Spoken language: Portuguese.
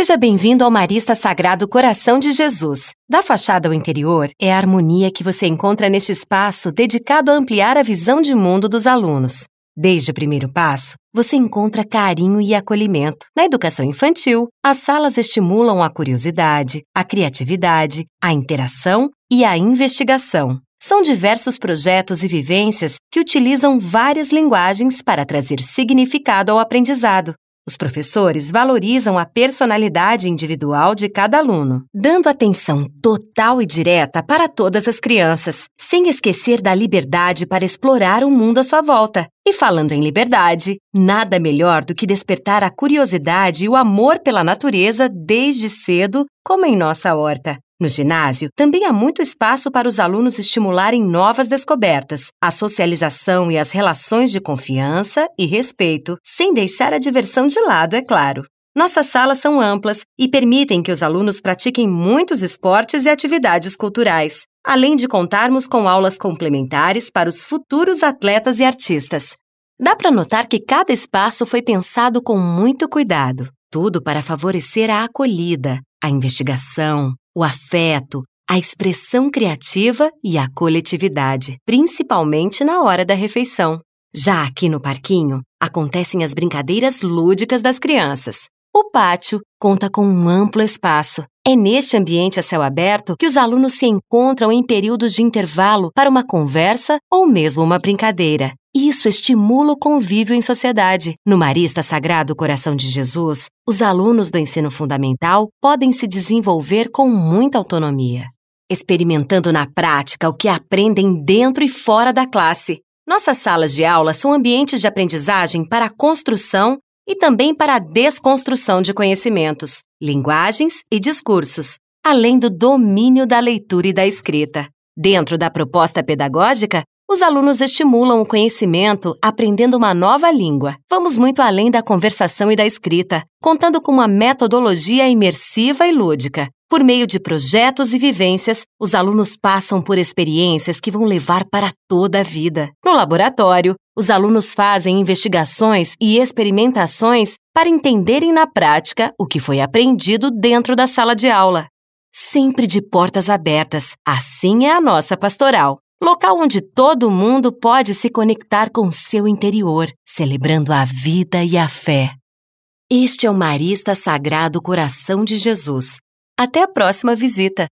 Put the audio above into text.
Seja bem-vindo ao Marista Sagrado Coração de Jesus. Da fachada ao interior é a harmonia que você encontra neste espaço dedicado a ampliar a visão de mundo dos alunos. Desde o primeiro passo, você encontra carinho e acolhimento. Na educação infantil, as salas estimulam a curiosidade, a criatividade, a interação e a investigação. São diversos projetos e vivências que utilizam várias linguagens para trazer significado ao aprendizado. Os professores valorizam a personalidade individual de cada aluno, dando atenção total e direta para todas as crianças, sem esquecer da liberdade para explorar o mundo à sua volta. E falando em liberdade, nada melhor do que despertar a curiosidade e o amor pela natureza desde cedo, como em nossa horta. No ginásio, também há muito espaço para os alunos estimularem novas descobertas, a socialização e as relações de confiança e respeito, sem deixar a diversão de lado, é claro. Nossas salas são amplas e permitem que os alunos pratiquem muitos esportes e atividades culturais, além de contarmos com aulas complementares para os futuros atletas e artistas. Dá para notar que cada espaço foi pensado com muito cuidado, tudo para favorecer a acolhida, a investigação, o afeto, a expressão criativa e a coletividade, principalmente na hora da refeição. Já aqui no parquinho, acontecem as brincadeiras lúdicas das crianças. O pátio conta com um amplo espaço é neste ambiente a céu aberto que os alunos se encontram em períodos de intervalo para uma conversa ou mesmo uma brincadeira. Isso estimula o convívio em sociedade. No Marista Sagrado Coração de Jesus, os alunos do ensino fundamental podem se desenvolver com muita autonomia, experimentando na prática o que aprendem dentro e fora da classe. Nossas salas de aula são ambientes de aprendizagem para a construção e também para a desconstrução de conhecimentos, linguagens e discursos, além do domínio da leitura e da escrita. Dentro da proposta pedagógica, os alunos estimulam o conhecimento aprendendo uma nova língua. Vamos muito além da conversação e da escrita, contando com uma metodologia imersiva e lúdica. Por meio de projetos e vivências, os alunos passam por experiências que vão levar para toda a vida. No laboratório, os alunos fazem investigações e experimentações para entenderem na prática o que foi aprendido dentro da sala de aula. Sempre de portas abertas, assim é a nossa pastoral. Local onde todo mundo pode se conectar com seu interior, celebrando a vida e a fé. Este é o Marista Sagrado Coração de Jesus. Até a próxima visita!